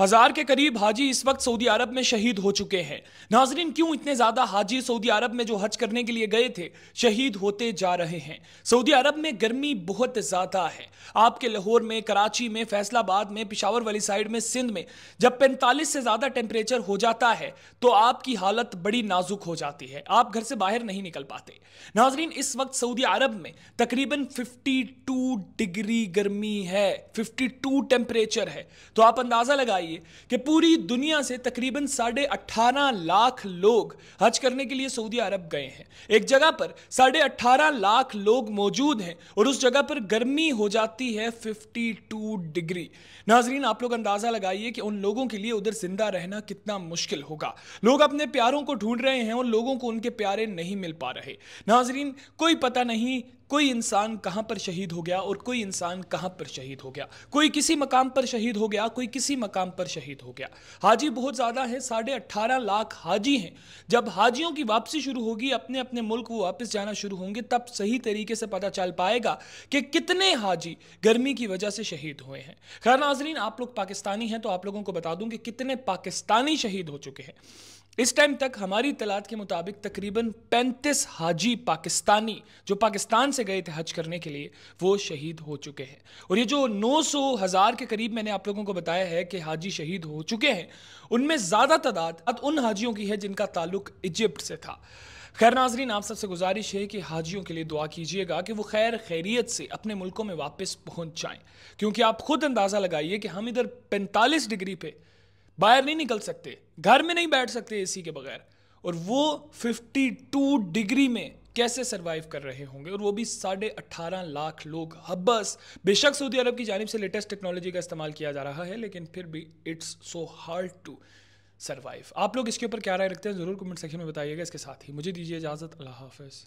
हजार के करीब हाजी इस वक्त सऊदी अरब में शहीद हो चुके हैं नाजरीन क्यों इतने ज्यादा हाजी सऊदी अरब में जो हज करने के लिए गए थे शहीद होते जा रहे हैं सऊदी अरब में गर्मी बहुत ज्यादा है आपके लाहौर में कराची में फैसलाबाद में पिशावर वाली साइड में सिंध में जब पैंतालीस से ज्यादा टेम्परेचर हो जाता है तो आपकी हालत बड़ी नाजुक हो जाती है आप घर से बाहर नहीं निकल पाते नाजरीन इस वक्त सऊदी अरब में तकरीबन फिफ्टी डिग्री गर्मी है फिफ्टी टेम्परेचर है तो आप अंदाजा लगाए बताइए कि पूरी दुनिया से तकरीबन साढ़े अट्ठारह लाख लोग हज करने के लिए सऊदी अरब गए हैं एक जगह पर साढ़े अट्ठारह लाख लोग मौजूद हैं और उस जगह पर गर्मी हो जाती है 52 डिग्री नाजरीन आप लोग अंदाज़ा लगाइए कि उन लोगों के लिए उधर जिंदा रहना कितना मुश्किल होगा लोग अपने प्यारों को ढूंढ रहे हैं और लोगों को उनके प्यारे नहीं मिल पा रहे नाजरीन कोई पता नहीं कोई इंसान कहां पर शहीद हो गया और कोई इंसान कहां पर शहीद हो गया कोई किसी मकाम पर शहीद हो गया कोई किसी मकाम पर शहीद हो गया हाजी बहुत ज़्यादा है साढ़े अट्ठारह लाख हाजी हैं जब हाजियों की वापसी शुरू होगी अपने अपने मुल्क वो वापस जाना शुरू होंगे तब सही तरीके से पता चल पाएगा कि कितने हाजी गर्मी की वजह से शहीद हुए हैं खैर नाजरीन आप लोग पाकिस्तानी हैं तो आप लोगों को बता दूं कि कितने पाकिस्तानी शहीद हो चुके हैं इस टाइम तक हमारी तलाद के मुताबिक तकरीबन पैंतीस हाजी पाकिस्तानी जो पाकिस्तान से से गए थे हज करने के लिए वो शहीद हो चुके हैं और ये जो नौ सौ हज़ार के करीब मैंने आप लोगों को बताया है कि हाजी शहीद हो चुके हैं उनमें ज़्यादा तादाद उन हाजियों की है जिनका ताल्लुक इजिप्ट से था खैर नाजरीन आप सबसे गुजारिश है कि हाजियों के लिए दुआ कीजिएगा कि वो खैर खैरियत से अपने मुल्कों में वापस पहुंच जाएं क्योंकि आप खुद अंदाज़ा लगाइए कि हम इधर 45 डिग्री पे बाहर नहीं निकल सकते घर में नहीं बैठ सकते एसी के बगैर और वो 52 डिग्री में कैसे सर्वाइव कर रहे होंगे और वो भी साढ़े अट्ठारह लाख लोग हब्बस बेशक सऊदी अरब की जानब से लेटेस्ट टेक्नोलॉजी का इस्तेमाल किया जा रहा है लेकिन फिर भी it's so hard to survive आप लोग इसके ऊपर क्या राय रखते हैं ज़रूर कमेंट सेक्शन में बताइएगा इसके साथ ही मुझे दीजिए इजाज़त अल्लाह हाफिज़